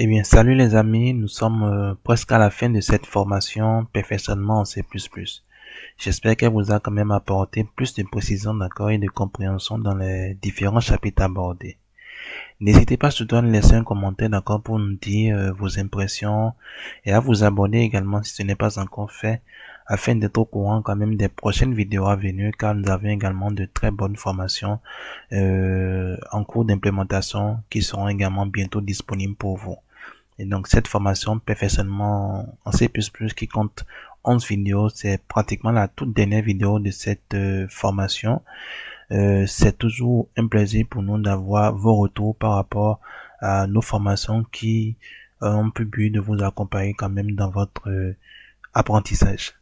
Eh bien, salut les amis, nous sommes euh, presque à la fin de cette formation perfectionnement en C++. J'espère qu'elle vous a quand même apporté plus de précisions d'accord et de compréhension dans les différents chapitres abordés. N'hésitez pas surtout à nous laisser un commentaire d'accord pour nous dire euh, vos impressions et à vous abonner également si ce n'est pas encore fait afin d'être au courant quand même des prochaines vidéos à venir car nous avons également de très bonnes formations euh, en cours d'implémentation qui seront également bientôt disponibles pour vous. Et donc cette formation perfectionnement en C++ qui compte 11 vidéos, c'est pratiquement la toute dernière vidéo de cette euh, formation. Euh, c'est toujours un plaisir pour nous d'avoir vos retours par rapport à nos formations qui euh, ont pu but de vous accompagner quand même dans votre apprentissage.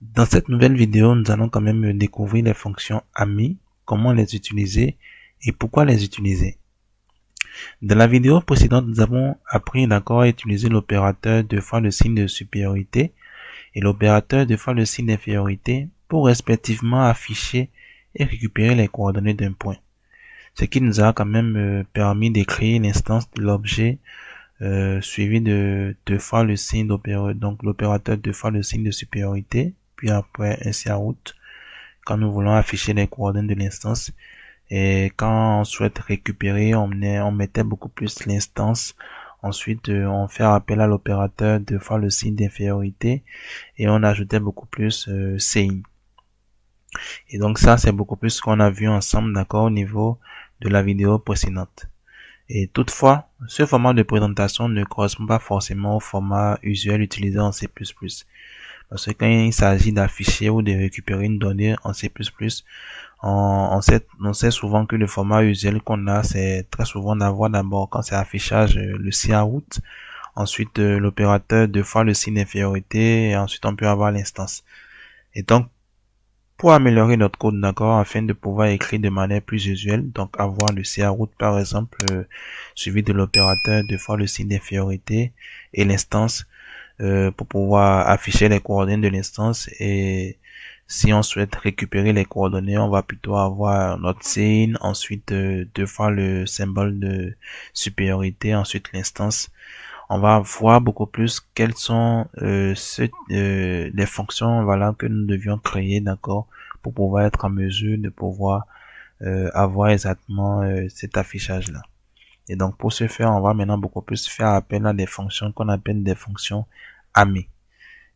Dans cette nouvelle vidéo, nous allons quand même découvrir les fonctions AMI, comment les utiliser et pourquoi les utiliser. Dans la vidéo précédente, nous avons appris d'accord à utiliser l'opérateur de fois le signe de supériorité et l'opérateur de fois le signe d'infériorité pour respectivement afficher et récupérer les coordonnées d'un point. Ce qui nous a quand même euh, permis d'écrire l'instance de l'objet euh, suivi de deux fois le signe donc l'opérateur deux fois le signe de supériorité, puis après ainsi à route, quand nous voulons afficher les coordonnées de l'instance et quand on souhaite récupérer, on, mettait beaucoup plus l'instance. Ensuite, euh, on fait appel à l'opérateur de fois le signe d'infériorité et on ajoutait beaucoup plus euh, CI. Et donc ça, c'est beaucoup plus ce qu'on a vu ensemble, d'accord, au niveau de la vidéo précédente. Et toutefois, ce format de présentation ne correspond pas forcément au format usuel utilisé en C++. Parce que quand il s'agit d'afficher ou de récupérer une donnée en C++, on, on, sait, on sait souvent que le format usuel qu'on a, c'est très souvent d'avoir d'abord, quand c'est affichage, euh, le C route, ensuite euh, l'opérateur deux fois le signe d'infériorité, et ensuite on peut avoir l'instance. Et donc, pour améliorer notre code, d'accord, afin de pouvoir écrire de manière plus usuelle, donc avoir le CA route par exemple, euh, suivi de l'opérateur, deux fois le signe d'infériorité et l'instance, euh, pour pouvoir afficher les coordonnées de l'instance et si on souhaite récupérer les coordonnées, on va plutôt avoir notre signe, ensuite euh, deux fois le symbole de supériorité, ensuite l'instance. On va voir beaucoup plus quelles sont euh, euh les fonctions voilà, que nous devions créer, d'accord, pour pouvoir être en mesure de pouvoir avoir exactement cet affichage-là. Et donc pour ce faire, on va maintenant beaucoup plus faire appel à des fonctions qu'on appelle des fonctions amies.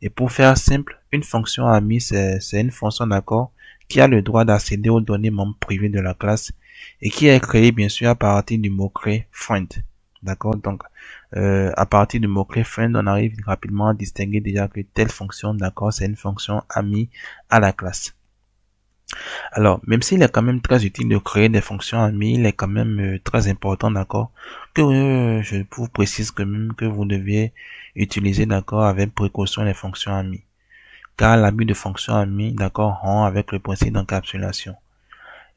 Et pour faire simple, une fonction amie, c'est une fonction d'accord qui a le droit d'accéder aux données membres privées de la classe et qui est créée bien sûr à partir du mot-clé friend. D'accord Donc, euh, à partir du mot-clé friend, on arrive rapidement à distinguer déjà que telle fonction, d'accord, c'est une fonction amie à la classe. Alors, même s'il est quand même très utile de créer des fonctions amies, il est quand même euh, très important, d'accord, que euh, je vous précise que même que vous deviez utiliser, d'accord, avec précaution les fonctions amies. Car l'abus de fonctions amies, d'accord, rend avec le principe d'encapsulation.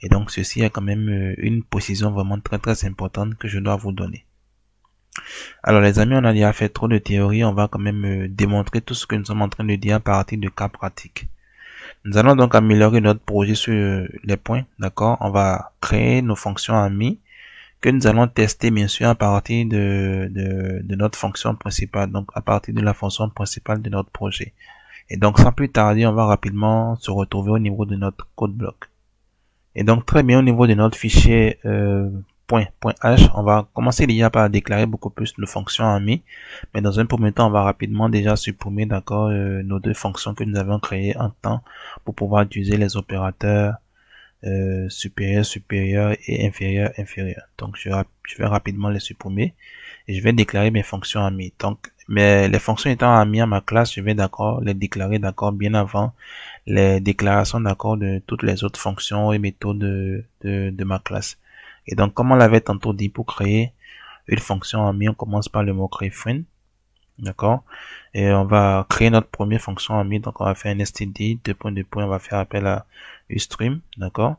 Et donc, ceci est quand même euh, une précision vraiment très très importante que je dois vous donner. Alors les amis, on a déjà fait trop de théories, on va quand même démontrer tout ce que nous sommes en train de dire à partir de cas pratiques. Nous allons donc améliorer notre projet sur les points, d'accord On va créer nos fonctions amis que nous allons tester bien sûr à partir de, de, notre fonction principale, donc à partir de la fonction principale de notre projet. Et donc sans plus tarder, on va rapidement se retrouver au niveau de notre code bloc. Et donc très bien au niveau de notre fichier euh, point, H, on va commencer déjà par déclarer beaucoup plus nos fonctions amis mais dans un premier temps, on va rapidement déjà supprimer d'accord euh, nos deux fonctions que nous avons créées en temps pour pouvoir utiliser les opérateurs supérieur, supérieur et inférieur, inférieur. Donc je, vais rapidement les supprimer et je vais déclarer mes fonctions amis Donc mais les fonctions étant amies à ma classe, je vais d'accord les déclarer d'accord bien avant les déclarations d'accord de toutes les autres fonctions et méthodes de ma classe. Et donc, comme on l'avait tantôt dit, pour créer une fonction en mi, on commence par le mot créer D'accord Et on va créer notre première fonction en mi. Donc, on va faire un std, deux points, de points. On va faire appel à ustream. D'accord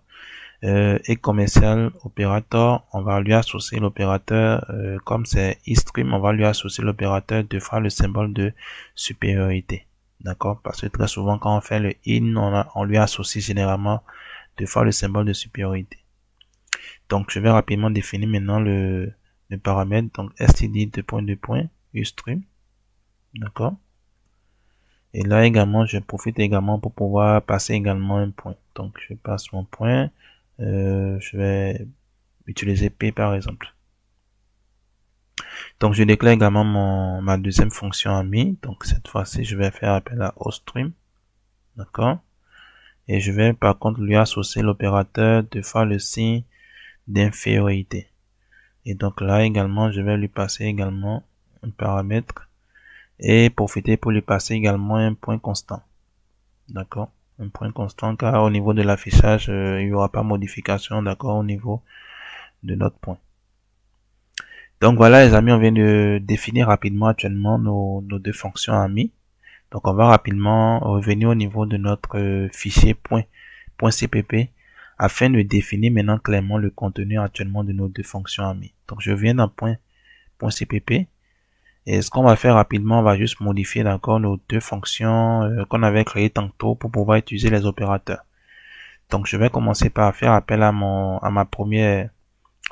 euh, Et commercial opérateur, on va lui associer l'opérateur. Euh, comme c'est E-STREAM, on va lui associer l'opérateur deux fois le symbole de supériorité. D'accord Parce que très souvent, quand on fait le in, on, on lui associe généralement deux fois le symbole de supériorité donc je vais rapidement définir maintenant le, le paramètre donc std de point de ustream d'accord et là également je profite également pour pouvoir passer également un point donc je passe mon point euh, je vais utiliser p par exemple donc je déclare également mon, ma deuxième fonction Ami. donc cette fois-ci je vais faire appel à ostream d'accord et je vais par contre lui associer l'opérateur de fois le signe d'infériorité. Et donc là également, je vais lui passer également un paramètre et profiter pour lui passer également un point constant. D'accord Un point constant car au niveau de l'affichage, euh, il n'y aura pas modification, d'accord, au niveau de notre point. Donc voilà les amis, on vient de définir rapidement actuellement nos, deux fonctions amis. Donc on va rapidement revenir au niveau de notre euh, fichier point, point .cpp afin de définir maintenant clairement le contenu actuellement de nos deux fonctions amies. Donc je viens dans point, point .cpp et ce qu'on va faire rapidement, on va juste modifier d'accord nos deux fonctions euh, qu'on avait créées tantôt pour pouvoir utiliser les opérateurs. Donc je vais commencer par faire appel à mon à ma première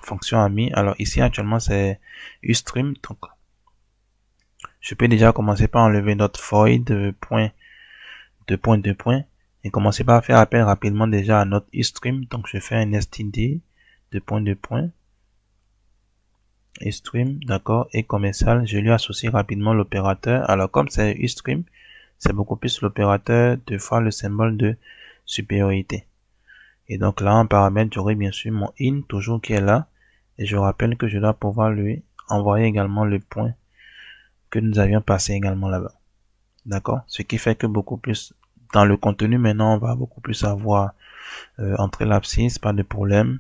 fonction amie. Alors ici actuellement c'est ustream donc je peux déjà commencer par enlever notre void euh, point de point de point et commencez par faire appel rapidement déjà à notre stream Donc, je fais un std de point de point. E-stream, d'accord, et commercial. Je lui associe rapidement l'opérateur. Alors, comme c'est e-stream, c'est beaucoup plus l'opérateur de fois le symbole de supériorité. Et donc là, en paramètre, j'aurai bien sûr mon in toujours qui est là. Et je rappelle que je dois pouvoir lui envoyer également le point que nous avions passé également là-bas. D'accord Ce qui fait que beaucoup plus dans le contenu maintenant on va beaucoup plus avoir entre euh, entrer l'abscisse, pas de problème.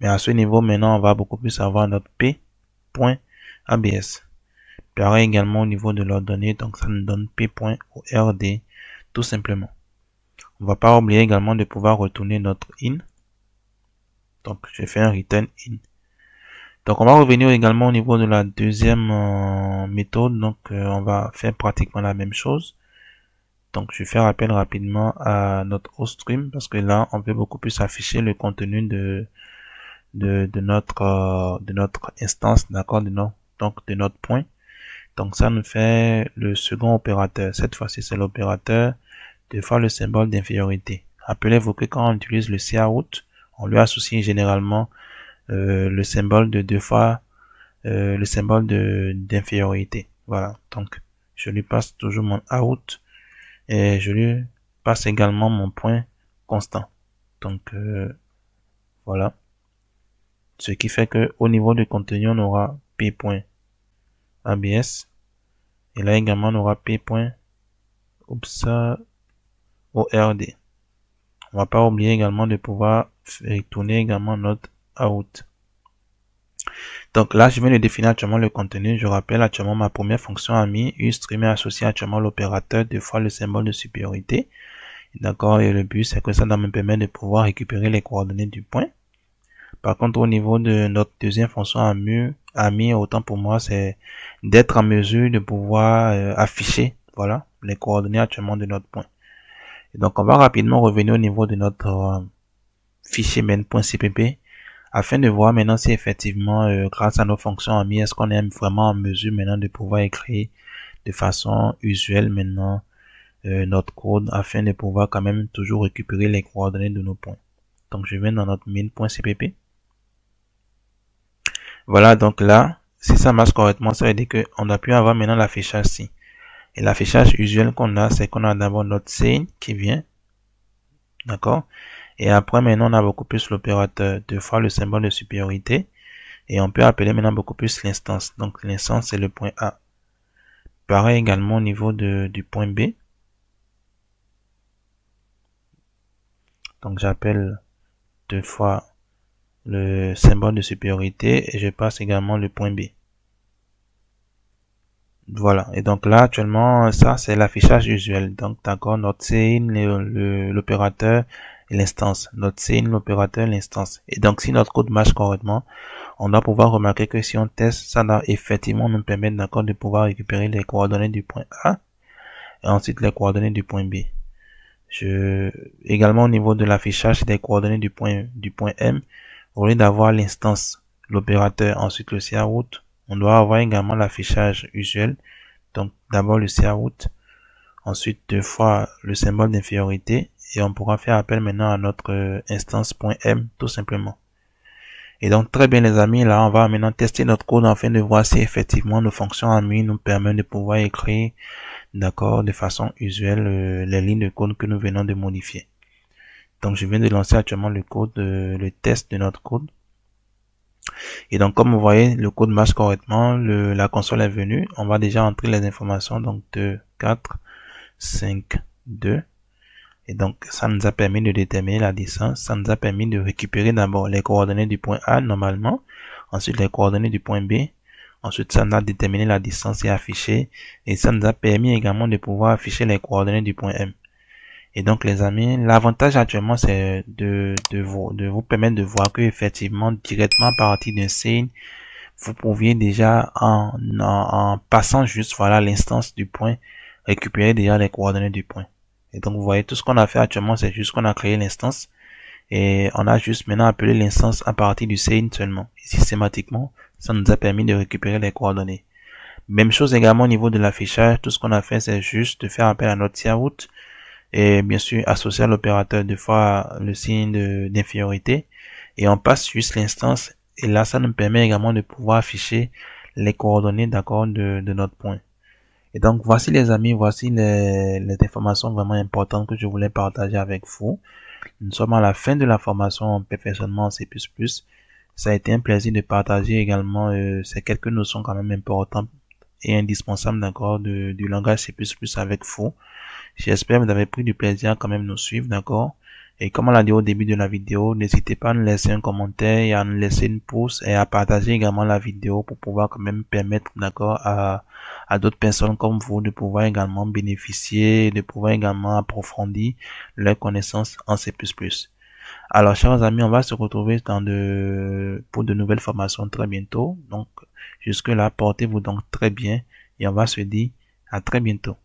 Mais à ce niveau maintenant on va beaucoup plus avoir notre p.abs. Pareil également au niveau de l'ordonnée, donc ça nous donne p.ord tout simplement. On va pas oublier également de pouvoir retourner notre in. Donc je fais un return in. Donc on va revenir également au niveau de la deuxième euh, méthode. Donc euh, on va faire pratiquement la même chose donc je vais faire appel rapidement à notre host stream parce que là on peut beaucoup plus afficher le contenu de de, notre euh, de notre instance d'accord de notre, donc de notre point donc ça nous fait le second opérateur cette fois-ci c'est l'opérateur deux fois le symbole d'infériorité rappelez-vous que quand on utilise le CA out on lui associe généralement euh, le symbole de deux fois euh, le symbole de d'infériorité voilà donc je lui passe toujours mon out et je lui passe également mon point constant. Donc euh, voilà. Ce qui fait que au niveau du contenu, on aura P.ABS Et là également, on aura p On va pas oublier également de pouvoir retourner également notre out. Donc là, je vais le définir actuellement le contenu. Je rappelle actuellement ma première fonction ami une est associée actuellement l'opérateur deux fois le symbole de supériorité. D'accord Et le but, c'est que ça me permet de pouvoir récupérer les coordonnées du point. Par contre, au niveau de notre deuxième fonction ami, autant pour moi, c'est d'être en mesure de pouvoir euh, afficher voilà, les coordonnées actuellement de notre point. donc, on va rapidement revenir au niveau de notre euh, fichier main.cpp afin de voir maintenant si effectivement, euh, grâce à nos fonctions amies, est-ce qu'on est vraiment en mesure maintenant de pouvoir écrire de façon usuelle maintenant euh, notre code afin de pouvoir quand même toujours récupérer les coordonnées de nos points. Donc je viens dans notre main.cpp. Voilà, donc là, si ça marche correctement, ça veut dire qu'on a pu avoir maintenant l'affichage ci. Et l'affichage usuel qu'on a, c'est qu'on a d'abord notre scene qui vient. D'accord et après, maintenant, on a beaucoup plus l'opérateur. Deux fois le symbole de supériorité. Et on peut appeler maintenant beaucoup plus l'instance. Donc, l'instance, c'est le point A. Pareil également au niveau de, du point B. Donc, j'appelle deux fois le symbole de supériorité et je passe également le point B. Voilà. Et donc là, actuellement, ça, c'est l'affichage usuel. Donc, d'accord, notre notez l'opérateur l'instance. Notre signe, l'opérateur, l'instance. Et donc, si notre code marche correctement, on doit pouvoir remarquer que si on teste, ça doit effectivement nous permettre d'accord de pouvoir récupérer les coordonnées du point A et ensuite les coordonnées du point B. Je, également au niveau de l'affichage des coordonnées du point, du point M, au lieu d'avoir l'instance, l'opérateur, ensuite le CA on doit avoir également l'affichage usuel. Donc, d'abord le CA ensuite deux fois le symbole d'infériorité, et on pourra faire appel maintenant à notre euh, instance.m tout simplement. Et donc très bien les amis, là on va maintenant tester notre code afin de voir si effectivement nos fonctions amis nous permettent de pouvoir écrire d'accord de façon usuelle euh, les lignes de code que nous venons de modifier. Donc je viens de lancer actuellement le code, euh, le test de notre code. Et donc comme vous voyez, le code marche correctement, la console est venue, on va déjà entrer les informations donc 2, 4, 5, 2, et donc, ça nous a permis de déterminer la distance. Ça nous a permis de récupérer d'abord les coordonnées du point A normalement, ensuite les coordonnées du point B. Ensuite, ça nous a déterminé la distance et affiché. Et ça nous a permis également de pouvoir afficher les coordonnées du point M. Et donc, les amis, l'avantage actuellement, c'est de, de, vous, permettre de voir que effectivement, directement à partir d'un signe, vous pouviez déjà, en, en, en passant juste, voilà, l'instance du point, récupérer déjà les coordonnées du point. Et donc vous voyez tout ce qu'on a fait actuellement c'est juste qu'on a créé l'instance et on a juste maintenant appelé l'instance à partir du sign seulement. systématiquement ça nous a permis de récupérer les coordonnées. Même chose également au niveau de l'affichage, tout ce qu'on a fait c'est juste de faire appel à notre route et bien sûr associer à l'opérateur deux fois le signe d'infériorité et on passe juste l'instance et là ça nous permet également de pouvoir afficher les coordonnées d'accord de notre point. Et donc voici les amis, voici les, les, informations vraiment importantes que je voulais partager avec vous. Nous sommes à la fin de la formation en perfectionnement en C++. Ça a été un plaisir de partager également euh, ces quelques notions quand même importantes et indispensables d'accord du langage C++ avec vous. J'espère que vous avez pris du plaisir quand même de nous suivre d'accord. Et comme on l'a dit au début de la vidéo, n'hésitez pas à nous laisser un commentaire et à nous laisser une pouce et à partager également la vidéo pour pouvoir quand même permettre, d'accord, à, d'autres personnes comme vous de pouvoir également bénéficier, de pouvoir également approfondir leurs connaissances en C++. Alors, chers amis, on va se retrouver dans de, pour de nouvelles formations très bientôt. Donc, jusque là, portez-vous donc très bien et on va se dire à très bientôt.